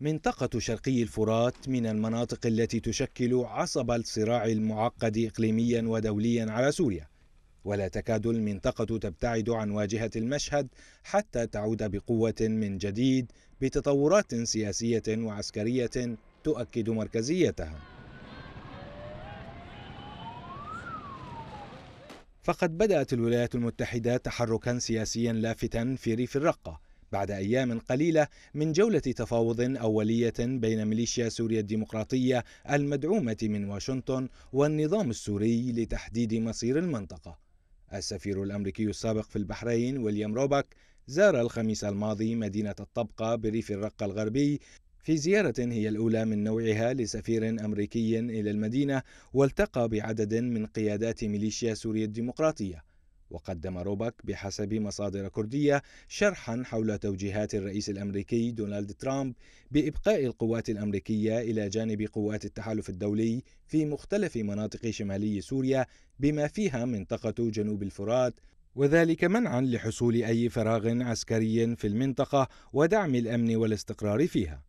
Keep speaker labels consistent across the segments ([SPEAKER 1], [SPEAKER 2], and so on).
[SPEAKER 1] منطقة شرقي الفرات من المناطق التي تشكل عصب الصراع المعقد إقليميا ودوليا على سوريا ولا تكاد المنطقة تبتعد عن واجهة المشهد حتى تعود بقوة من جديد بتطورات سياسية وعسكرية تؤكد مركزيتها. فقد بدأت الولايات المتحدة تحركا سياسيا لافتا في ريف الرقة بعد أيام قليلة من جولة تفاوض أولية بين ميليشيا سوريا الديمقراطية المدعومة من واشنطن والنظام السوري لتحديد مصير المنطقة. السفير الأمريكي السابق في البحرين ويليام روبك زار الخميس الماضي مدينة الطبقة بريف الرقة الغربي في زيارة هي الأولى من نوعها لسفير أمريكي إلى المدينة والتقى بعدد من قيادات ميليشيا سوريا الديمقراطية وقدم روبك بحسب مصادر كردية شرحا حول توجيهات الرئيس الأمريكي دونالد ترامب بإبقاء القوات الأمريكية إلى جانب قوات التحالف الدولي في مختلف مناطق شمالي سوريا بما فيها منطقة جنوب الفرات وذلك منعا لحصول أي فراغ عسكري في المنطقة ودعم الأمن والاستقرار فيها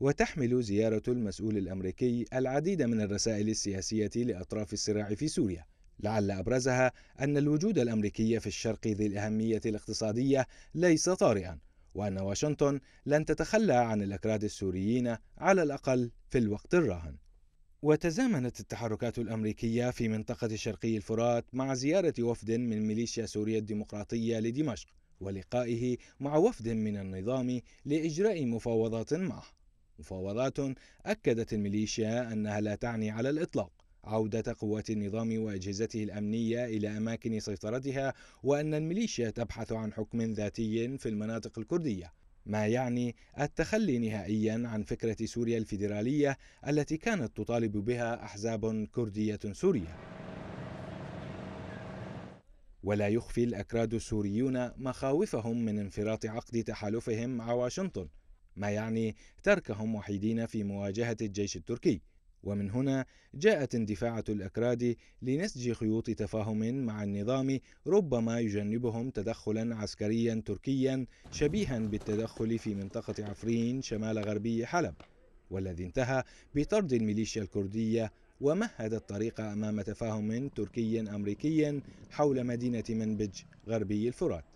[SPEAKER 1] وتحمل زيارة المسؤول الأمريكي العديد من الرسائل السياسية لأطراف الصراع في سوريا لعل ابرزها ان الوجود الامريكي في الشرق ذي الاهميه الاقتصاديه ليس طارئا وان واشنطن لن تتخلى عن الاكراد السوريين على الاقل في الوقت الراهن وتزامنت التحركات الأمريكية في منطقة شرقي الفرات مع زيارة وفد من ميليشيا سوريا الديمقراطية لدمشق ولقائه مع وفد من النظام لإجراء مفاوضات معه مفاوضات أكدت الميليشيا أنها لا تعني على الإطلاق عودة قوات النظام وأجهزته الأمنية إلى أماكن سيطرتها وأن الميليشيا تبحث عن حكم ذاتي في المناطق الكردية ما يعني التخلي نهائيا عن فكرة سوريا الفيدرالية التي كانت تطالب بها أحزاب كردية سورية ولا يخفي الأكراد السوريون مخاوفهم من انفراط عقد تحالفهم مع واشنطن ما يعني تركهم وحيدين في مواجهة الجيش التركي ومن هنا جاءت اندفاعة الأكراد لنسج خيوط تفاهم مع النظام ربما يجنبهم تدخلا عسكريا تركيا شبيها بالتدخل في منطقة عفرين شمال غربي حلب والذي انتهى بطرد الميليشيا الكردية ومهد الطريق أمام تفاهم تركي أمريكي حول مدينة منبج غربي الفرات